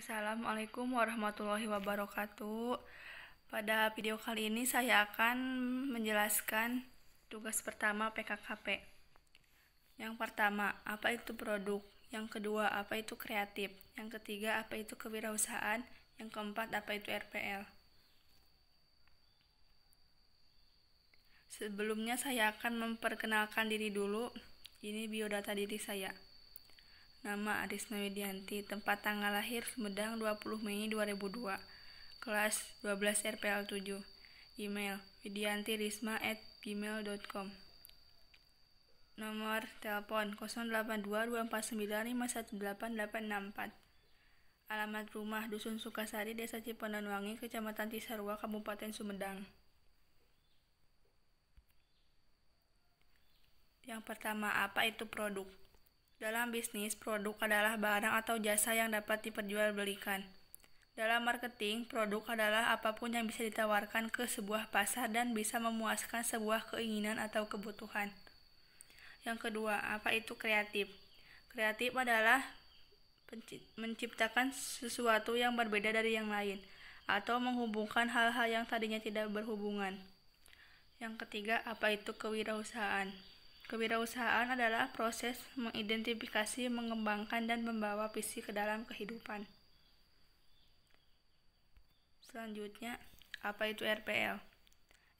Assalamualaikum warahmatullahi wabarakatuh. Pada video kali ini saya akan menjelaskan tugas pertama PKKP. Yang pertama, apa itu produk? Yang kedua, apa itu kreatif? Yang ketiga, apa itu kewirausahaan? Yang keempat, apa itu RPL? Sebelumnya saya akan memperkenalkan diri dulu. Ini biodata diri saya. Nama Arisna Widianti, tempat tanggal lahir Sumedang 20 Mei 2002, kelas 12 RPL 7. Email widiantirisma at gmail.com Nomor telepon 082249518864. Alamat rumah Dusun Sukasari, Desa Cipandanwangi, Kecamatan Tisarua, Kabupaten Sumedang. Yang pertama, apa itu produk? Dalam bisnis, produk adalah barang atau jasa yang dapat diperjualbelikan. Dalam marketing, produk adalah apapun yang bisa ditawarkan ke sebuah pasar dan bisa memuaskan sebuah keinginan atau kebutuhan. Yang kedua, apa itu kreatif? Kreatif adalah menciptakan sesuatu yang berbeda dari yang lain atau menghubungkan hal-hal yang tadinya tidak berhubungan. Yang ketiga, apa itu kewirausahaan? Kewirausahaan adalah proses mengidentifikasi, mengembangkan, dan membawa visi ke dalam kehidupan. Selanjutnya, apa itu RPL?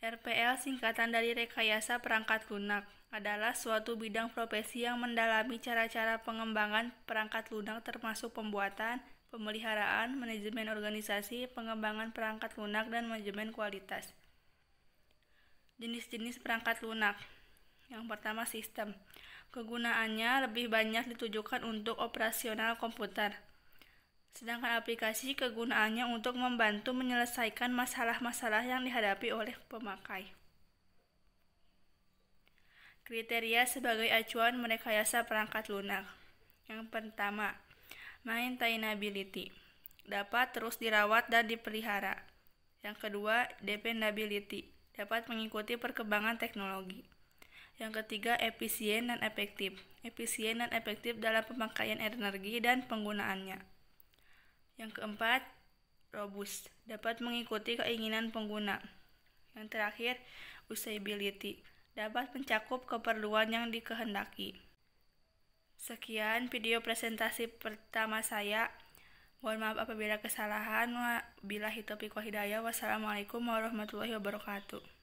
RPL singkatan dari Rekayasa Perangkat Lunak adalah suatu bidang profesi yang mendalami cara-cara pengembangan perangkat lunak termasuk pembuatan, pemeliharaan, manajemen organisasi, pengembangan perangkat lunak, dan manajemen kualitas. Jenis-jenis perangkat lunak yang pertama sistem. Kegunaannya lebih banyak ditujukan untuk operasional komputer. Sedangkan aplikasi kegunaannya untuk membantu menyelesaikan masalah-masalah yang dihadapi oleh pemakai. Kriteria sebagai acuan merekayasa perangkat lunak. Yang pertama, maintainability. Dapat terus dirawat dan dipelihara. Yang kedua, dependability. Dapat mengikuti perkembangan teknologi. Yang ketiga, efisien dan efektif. Efisien dan efektif dalam pemakaian energi dan penggunaannya. Yang keempat, robust. Dapat mengikuti keinginan pengguna. Yang terakhir, usability. Dapat mencakup keperluan yang dikehendaki. Sekian video presentasi pertama saya. Mohon maaf apabila kesalahan. Bila hitopi hidayah. Wassalamualaikum warahmatullahi wabarakatuh.